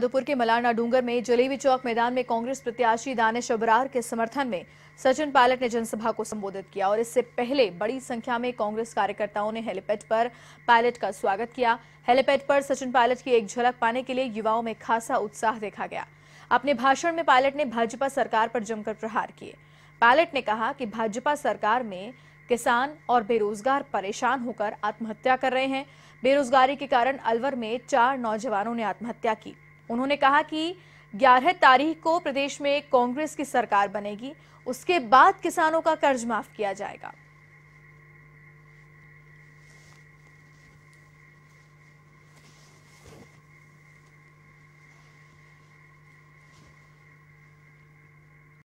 माधोपुर के मलारना डूंगर में जलेबी चौक मैदान में कांग्रेस प्रत्याशी दानिश अबरार के समर्थन में सचिन पायलट ने जनसभा को संबोधित किया और इससे पहले बड़ी संख्या में कांग्रेस कार्यकर्ताओं ने हेलीपैड पर पायलट का स्वागत किया हेलीपैड पर सचिन पायलट की एक झलक पाने के लिए युवाओं में खासा उत्साह देखा गया अपने भाषण में पायलट ने भाजपा सरकार पर जमकर प्रहार किए पायलट ने कहा कि भाजपा सरकार में किसान और बेरोजगार परेशान होकर आत्महत्या कर रहे हैं बेरोजगारी के कारण अलवर में चार नौजवानों ने आत्महत्या की उन्होंने कहा कि 11 तारीख को प्रदेश में कांग्रेस की सरकार बनेगी उसके बाद किसानों का कर्ज माफ किया जाएगा